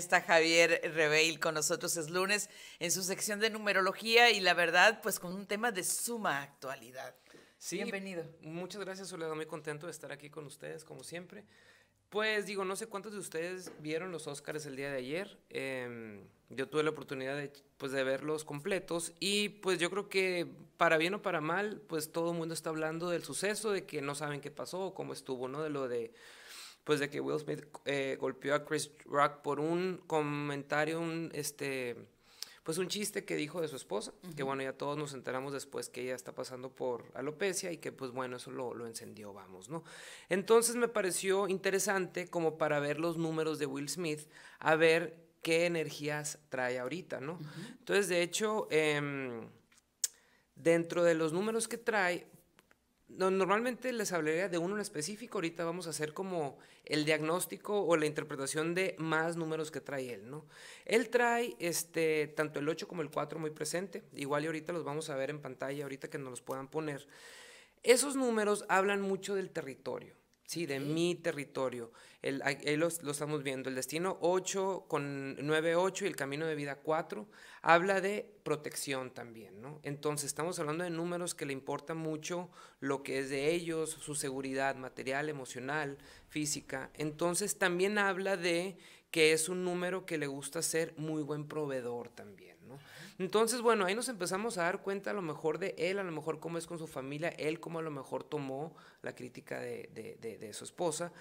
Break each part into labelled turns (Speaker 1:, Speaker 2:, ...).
Speaker 1: Está Javier Reveil con nosotros, es lunes, en su sección de numerología y la verdad,
Speaker 2: pues con un tema de suma actualidad. Sí, Bienvenido. Muchas gracias, Soledad, muy contento de estar aquí con ustedes, como siempre. Pues digo, no sé cuántos de ustedes vieron los Óscares el día de ayer. Em, yo tuve la oportunidad de, pues, de verlos completos y pues yo creo que para bien o para mal, pues todo el mundo está hablando del suceso, de que no saben qué pasó, cómo estuvo, ¿no? De lo de pues de que Will Smith eh, golpeó a Chris Rock por un comentario, un, este, pues un chiste que dijo de su esposa, que bueno, ya todos nos enteramos después que ella está pasando por alopecia y que pues bueno, eso lo, encendió, vamos, ¿no? Entonces me pareció interesante como para ver los números de Will Smith, a ver qué energías trae ahorita, ¿no? Entonces, de hecho, em, dentro de los números que trae, normalmente les hablaría de uno en específico, ahorita vamos a hacer como el diagnóstico o la interpretación de más números que trae él, ¿no? Él trae este, tanto el 8 como el 4 muy presente, igual y ahorita los vamos a ver en pantalla, ahorita que nos los puedan poner. Esos números hablan mucho del territorio. Sí, de mi territorio. El, ahí lo estamos viendo. El destino 8 con 98 y el camino de vida 4 habla de protección también, ¿no? Entonces estamos hablando de números que le importa mucho lo que es de ellos, su seguridad material, emocional, física. Entonces también habla de que es un número que le gusta ser muy buen proveedor también. Entonces, bueno, ahí nos empezamos a dar cuenta a lo mejor de él, a lo mejor cómo es con su familia, él cómo a lo mejor tomó la crítica de, su esposa.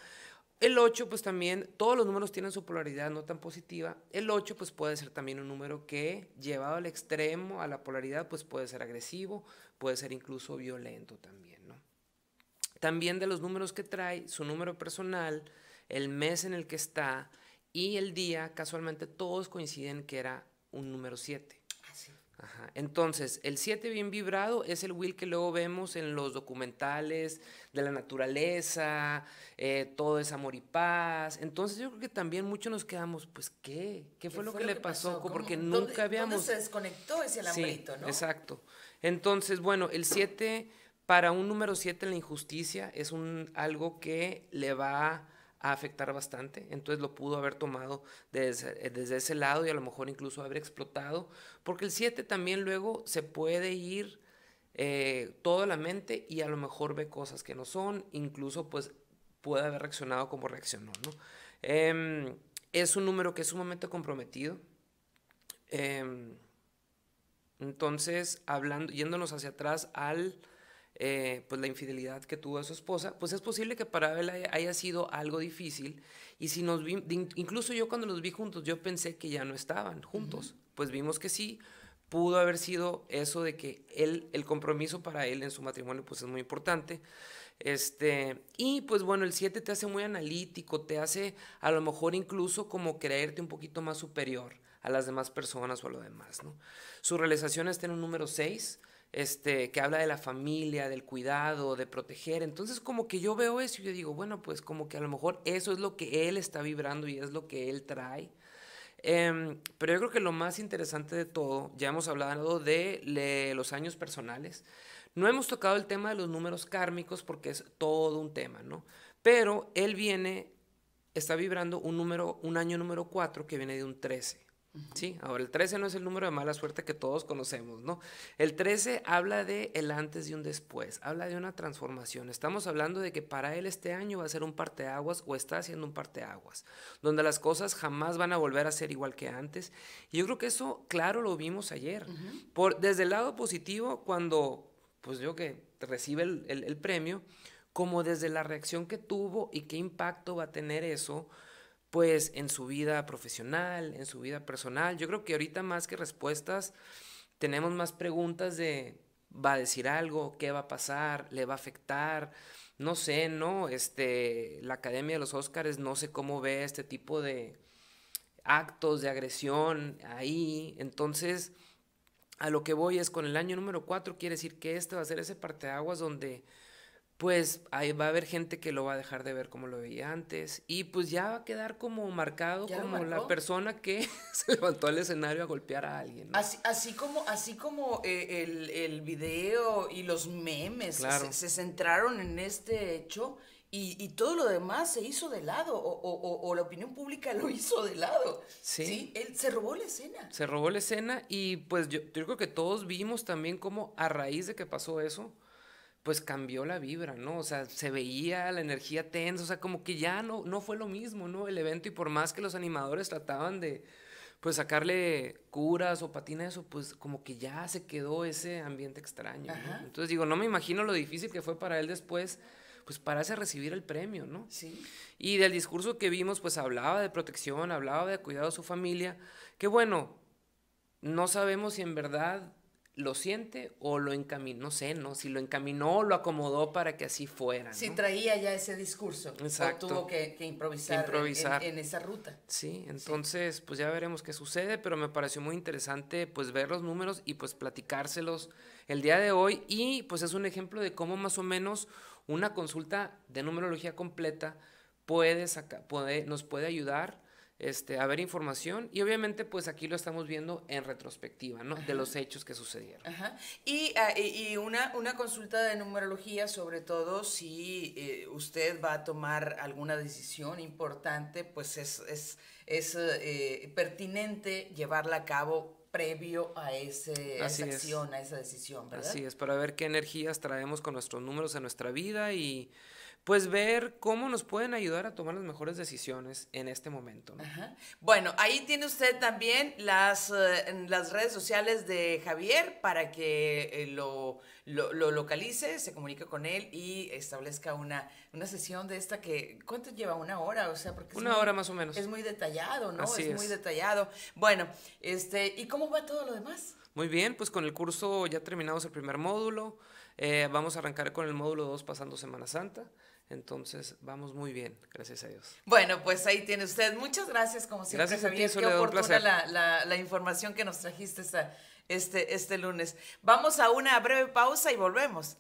Speaker 2: El 8, pues también, todos los números tienen su polaridad no tan positiva. El 8, pues puede ser también un número que, llevado al extremo, a la polaridad, pues puede ser agresivo, puede ser incluso violento también, ¿no? También de los números que trae, su número personal, el mes en el que está y el día, casualmente todos coinciden que era un número 7. Ah, Ajá. Entonces, el 7 bien vibrado es el Will que luego vemos en los documentales de la naturaleza, eh, todo es amor y paz. Entonces, yo creo que también muchos nos quedamos, pues, ¿qué? ¿Qué, fue, lo que le pasó? Porque nunca habíamos. ¿dónde se
Speaker 1: desconectó ese sí, ¿no? Exacto.
Speaker 2: Entonces, bueno, el 7, para un número 7 la injusticia, es un, algo que le va a afectar bastante, entonces lo pudo haber tomado eh, desde, ese lado y a lo mejor incluso haber explotado, porque el 7 también luego se puede ir eh, toda la mente y a lo mejor ve cosas que no son, incluso pues puede haber reaccionado como reaccionó, ¿no? Em, es un número que es sumamente comprometido. Em, entonces, hablando, yéndonos hacia atrás al eh, pues la infidelidad que tuvo a su esposa, pues es posible que para él haya sido algo difícil. Y si nos incluso yo cuando los vi juntos, yo pensé que ya no estaban juntos. Pues vimos que sí, pudo haber sido eso de que él, el compromiso para él en su matrimonio, pues es muy importante. Este, y pues bueno, el 7 te hace muy analítico, te hace a lo mejor incluso como creerte un poquito más superior a las demás personas o a lo demás, ¿no? Su realización está en un número 6, este, que habla de la familia, del cuidado, de proteger. Entonces como que yo veo eso y yo digo, bueno, pues como que a lo mejor eso es lo que él está vibrando y es lo que él trae. Em, pero yo creo que lo más interesante de todo, ya hemos hablado de los años personales, no hemos tocado el tema de los números kármicos porque es todo un tema, ¿no? Pero él viene, está vibrando un número, un año número 4 que viene de un 13. Sí, ahora el 13 no es el número de mala suerte que todos conocemos, ¿no? El 13 habla de el antes y un después, habla de una transformación. Estamos hablando de que para él este año va a ser un parteaguas o está haciendo un parteaguas, donde las cosas jamás van a volver a ser igual que antes. Y yo creo que eso, claro, lo vimos ayer. Por, desde el lado positivo, cuando, pues yo que recibe el premio, como desde la reacción que tuvo y qué impacto va a tener eso pues en su vida profesional, en su vida personal. Yo creo que ahorita más que respuestas, tenemos más preguntas de va a decir algo, qué va a pasar, le va a afectar, no sé, ¿no? Este, la Academia de los Óscares no sé cómo ve este tipo de actos de agresión ahí. Entonces, a lo que voy es con el año número 4, quiere decir que este va a ser ese parteaguas donde pues ahí va a haber gente que lo va a dejar de ver como lo veía antes y pues ya va a quedar como marcado como la persona que se levantó al escenario a golpear a alguien.
Speaker 1: Así, como, así como eh, el, el, video y los memes se, centraron en este hecho y, todo lo demás se hizo de lado o, la opinión pública lo hizo de lado. Sí. Él se robó la escena.
Speaker 2: Se robó la escena y pues yo, yo creo que todos vimos también como a raíz de que pasó eso pues cambió la vibra, ¿no? O sea, se veía la energía tensa, o sea, como que ya no, no fue lo mismo, ¿no? El evento y por más que los animadores trataban de, pues, sacarle curas o patina eso, pues como que ya se quedó ese ambiente extraño, ¿no? Entonces digo, no me imagino lo difícil que fue para él después pues pararse recibir el premio, ¿no? Sí. Y del discurso que vimos, pues hablaba de protección, hablaba de cuidado a su familia, que bueno, no sabemos si en verdad lo siente o lo encaminó, no sé, ¿no? Si lo encaminó o lo acomodó para que así fuera. Si
Speaker 1: traía ya ese discurso. O tuvo que, improvisar, En, esa ruta.
Speaker 2: Sí, entonces, pues ya veremos qué sucede, pero me pareció muy interesante, pues, ver los números y, pues, platicárselos el día de hoy. Y, pues, es un ejemplo de cómo más o menos una consulta de numerología completa puede, puede nos puede ayudar este, a ver información y obviamente pues aquí lo estamos viendo en retrospectiva, ¿no? De los hechos que sucedieron.
Speaker 1: Ah, y, una, una, consulta de numerología, sobre todo si eh, usted va a tomar alguna decisión importante, pues es, es, es eh, pertinente llevarla a cabo previo a, esa acción, a esa decisión,
Speaker 2: ¿verdad? Así es, para ver qué energías traemos con nuestros números a nuestra vida y pues ver cómo nos pueden ayudar a tomar las mejores decisiones en este momento.
Speaker 1: Bueno, ahí tiene usted también las, eh, las redes sociales de Javier para que eh, lo, lo, localice, se comunique con él y establezca una, una sesión de esta que, ¿cuánto lleva? ¿Una hora? O sea, una hora más o menos. Es muy detallado, ¿no? es, es muy detallado. Bueno, este, ¿y cómo va todo lo demás?
Speaker 2: Muy bien, pues con el curso ya terminamos el primer módulo. Eh, vamos a arrancar con el módulo 2 pasando Semana Santa. Entonces, vamos muy bien, gracias a Dios.
Speaker 1: Bueno, pues ahí tiene usted. Muchas gracias, como siempre, gracias A ti, oportuna la, la, información que nos trajiste esta, este, este lunes. Vamos a una breve pausa y volvemos.